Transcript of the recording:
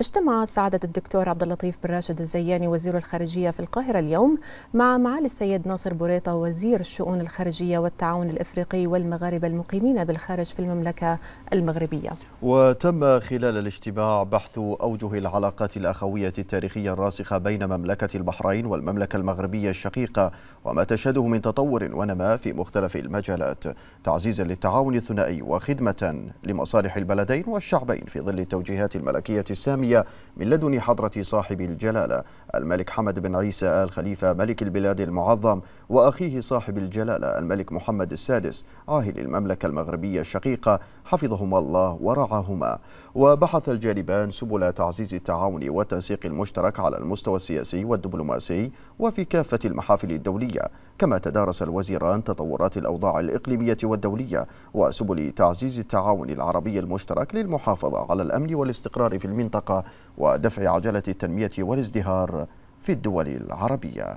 اجتمع سعادة الدكتور عبد اللطيف بن راشد الزياني وزير الخارجية في القاهرة اليوم مع معالي السيد ناصر بوريطة وزير الشؤون الخارجية والتعاون الإفريقي والمغاربة المقيمين بالخارج في المملكة المغربية وتم خلال الاجتماع بحث أوجه العلاقات الأخوية التاريخية الراسخة بين مملكة البحرين والمملكة المغربية الشقيقة وما تشهده من تطور ونماء في مختلف المجالات تعزيزا للتعاون الثنائي وخدمة لمصالح البلدين والشعبين في ظل التوجيهات الملكية السامية الإسلامية من لدن حضرة صاحب الجلالة الملك حمد بن عيسى آل خليفة ملك البلاد المعظم وأخيه صاحب الجلالة الملك محمد السادس عاهل المملكة المغربية الشقيقة حفظهما الله ورعاهما وبحث الجانبان سبل تعزيز التعاون والتنسيق المشترك على المستوى السياسي والدبلوماسي وفي كافة المحافل الدولية كما تدارس الوزيران تطورات الأوضاع الإقليمية والدولية وسبل تعزيز التعاون العربي المشترك للمحافظة على الأمن والاستقرار في المنطقة ودفع عجلة التنمية والازدهار في الدول العربية